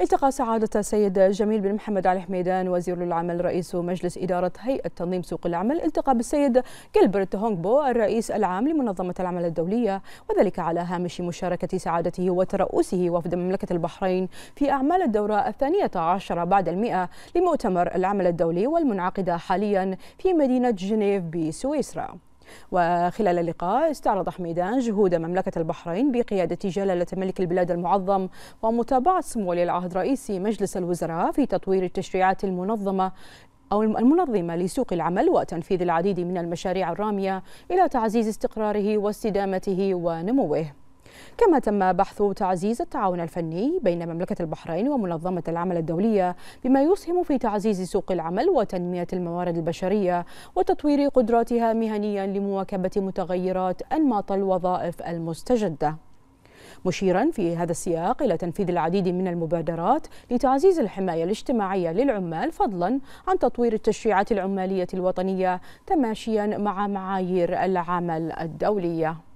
التقى سعادة السيد جميل بن محمد علي حميدان وزير العمل رئيس مجلس إدارة هيئة تنظيم سوق العمل التقى بالسيد جيلبرت هونغبو الرئيس العام لمنظمة العمل الدولية وذلك على هامش مشاركة سعادته وترأسه وفد مملكة البحرين في أعمال الدورة الثانية عشرة بعد المئة لمؤتمر العمل الدولي والمنعقدة حاليا في مدينة جنيف بسويسرا وخلال اللقاء استعرض حميدان جهود مملكة البحرين بقيادة جلالة ملك البلاد المعظم ومتابعة سمو ولي العهد رئيس مجلس الوزراء في تطوير التشريعات المنظمة أو المنظمة لسوق العمل وتنفيذ العديد من المشاريع الرامية إلى تعزيز استقراره واستدامته ونموه كما تم بحث تعزيز التعاون الفني بين مملكة البحرين ومنظمة العمل الدولية بما يسهم في تعزيز سوق العمل وتنمية الموارد البشرية وتطوير قدراتها مهنيا لمواكبة متغيرات أنماط الوظائف المستجدة مشيرا في هذا السياق إلى تنفيذ العديد من المبادرات لتعزيز الحماية الاجتماعية للعمال فضلا عن تطوير التشريعات العمالية الوطنية تماشيا مع معايير العمل الدولية